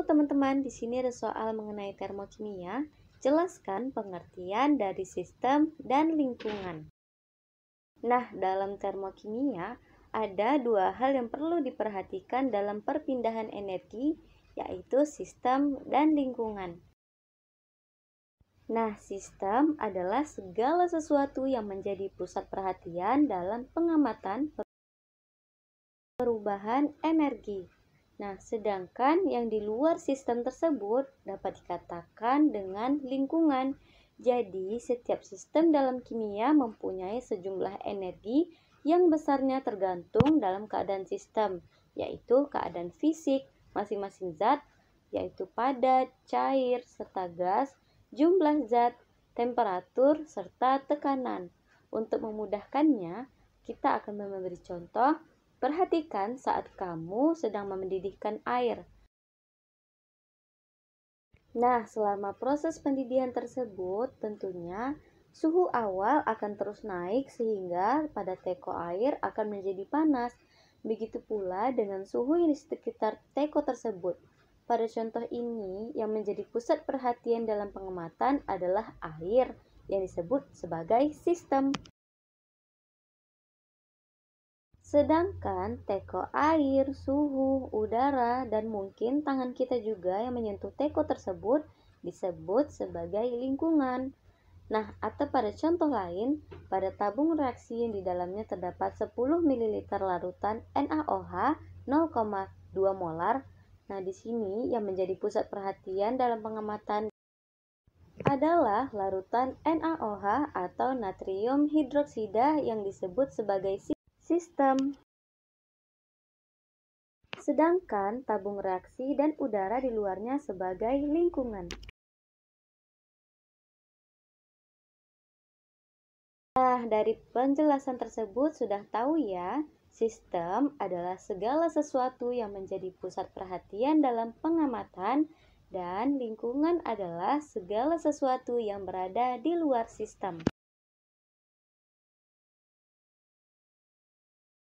Halo teman-teman, di sini ada soal mengenai termokimia. Jelaskan pengertian dari sistem dan lingkungan. Nah, dalam termokimia ada dua hal yang perlu diperhatikan dalam perpindahan energi, yaitu sistem dan lingkungan. Nah, sistem adalah segala sesuatu yang menjadi pusat perhatian dalam pengamatan perubahan energi. Nah, sedangkan yang di luar sistem tersebut dapat dikatakan dengan lingkungan. Jadi, setiap sistem dalam kimia mempunyai sejumlah energi yang besarnya tergantung dalam keadaan sistem, yaitu keadaan fisik masing-masing zat, yaitu padat, cair, serta gas, jumlah zat, temperatur, serta tekanan. Untuk memudahkannya, kita akan memberi contoh Perhatikan saat kamu sedang mendidihkan air. Nah, selama proses pendidihan tersebut, tentunya suhu awal akan terus naik sehingga pada teko air akan menjadi panas. Begitu pula dengan suhu yang di sekitar teko tersebut. Pada contoh ini, yang menjadi pusat perhatian dalam pengamatan adalah air yang disebut sebagai sistem. Sedangkan teko air, suhu, udara, dan mungkin tangan kita juga yang menyentuh teko tersebut disebut sebagai lingkungan. Nah, atau pada contoh lain, pada tabung reaksi yang di dalamnya terdapat 10 ml larutan NaOH 0,2 molar. Nah, di sini yang menjadi pusat perhatian dalam pengamatan adalah larutan NaOH atau natrium hidroksida yang disebut sebagai sistem. Sedangkan tabung reaksi dan udara di luarnya sebagai lingkungan. Nah, dari penjelasan tersebut sudah tahu ya, sistem adalah segala sesuatu yang menjadi pusat perhatian dalam pengamatan dan lingkungan adalah segala sesuatu yang berada di luar sistem.